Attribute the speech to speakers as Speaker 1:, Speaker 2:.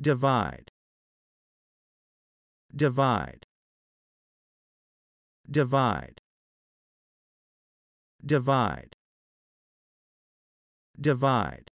Speaker 1: divide divide divide divide divide